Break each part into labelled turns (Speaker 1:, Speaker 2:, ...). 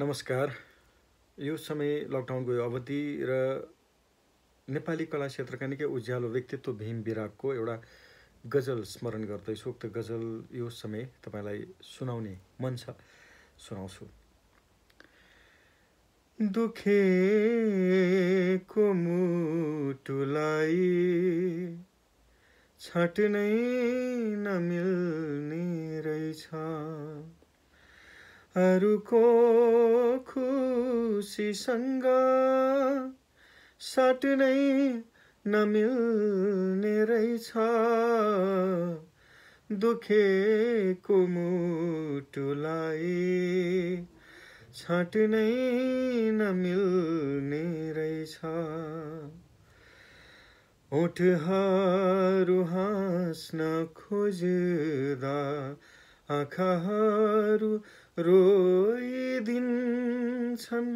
Speaker 1: नमस्कार यो समय लकडाउनको यो अवधि र नेपाली कला क्षेत्रका निकै उज्यालो व्यक्तित्व भीम विरागको एउटा गजल स्मरण गर्दै उक्त गजल यो समय तपाईँलाई सुनाउने मन छ सुनाउँछु को मुटुलाई नै नमिल अरूको खुसीसँग नै नमिल्ने रहेछ दुखेको मुटुलाई नै नमिल्ने रहेछ ओठहरू हाँस्न खोज्दा आँखाहरू रोइदिन्छन्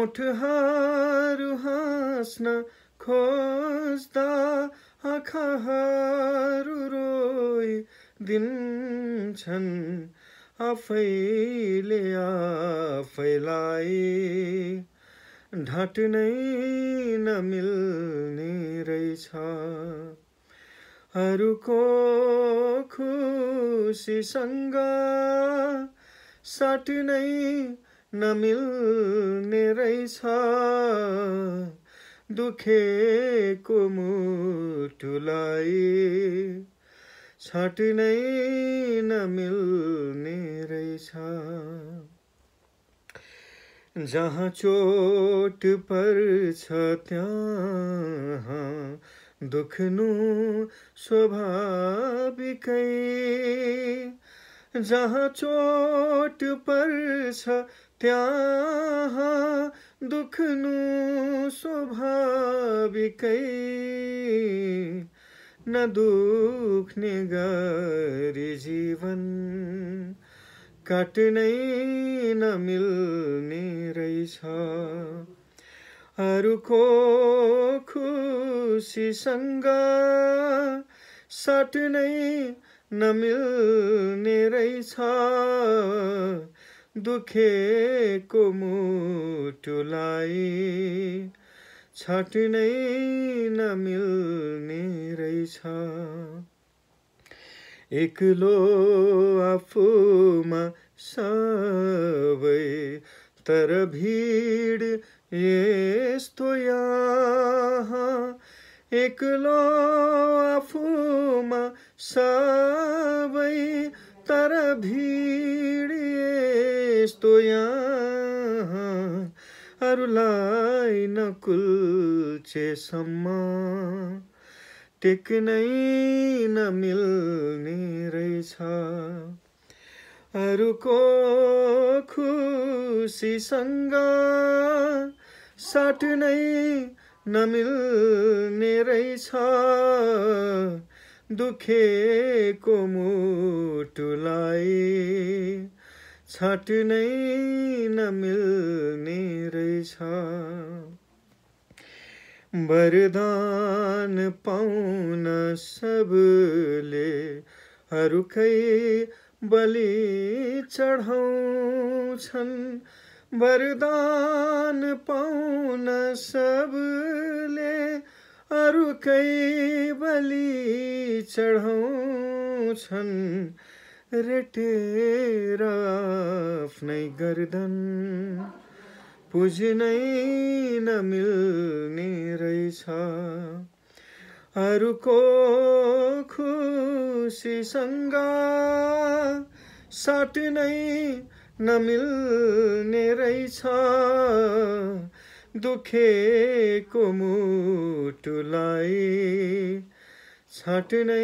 Speaker 1: ओठहरू हाँस्न खोज्दा आँखाहरू रोइदिन्छन् आफैले आफैलाई नै नमिल्ने रहेछ हरूको खुसीसँग साट नै नमिल्ने रहेछ दुखेको मुटुलाई छाटी नै नमिल्ने रहेछ जहाँ चोट पर्छ त्यहाँ दुखनु स्वाभाविक जहाँ चोट पर हाँ, दुख दुख्नु स्वाभाविकै न दुख्ने गरी जीवन न मिलने रही हरूको खुसीसँग साट नै नमिल्ने रहेछ दुखेको मुटुलाई छट नै नमिल्ने रहेछ एक्लो आफूमा सबै तर भिड यस्तो यहाँ एक्लो आफूमा सबै तर भिड यस्तो यहाँ अरूलाई नकुल्छेसम्म टेक्नै नमिल्ने रहेछ अरूको खुसीसँग साट नै नमिल्ने रहेछ दुखेको मुटुलाई छाट नै नमिल्ने रहेछ वरदान पाउन सबले हरुकै बलि चढाउँछन् वरदान पाउन सबले अरूकै बलि चढाउँछन् रेटेर आफ्नै गर्दन पुज्नै नमिल्ने रहेछ अरूको खुसीसँग साट नै नमिल्ने रहेछ दुखेको मुटुलाई साट नै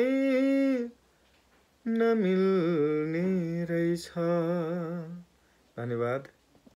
Speaker 1: नमिल्ने रहेछ धन्यवाद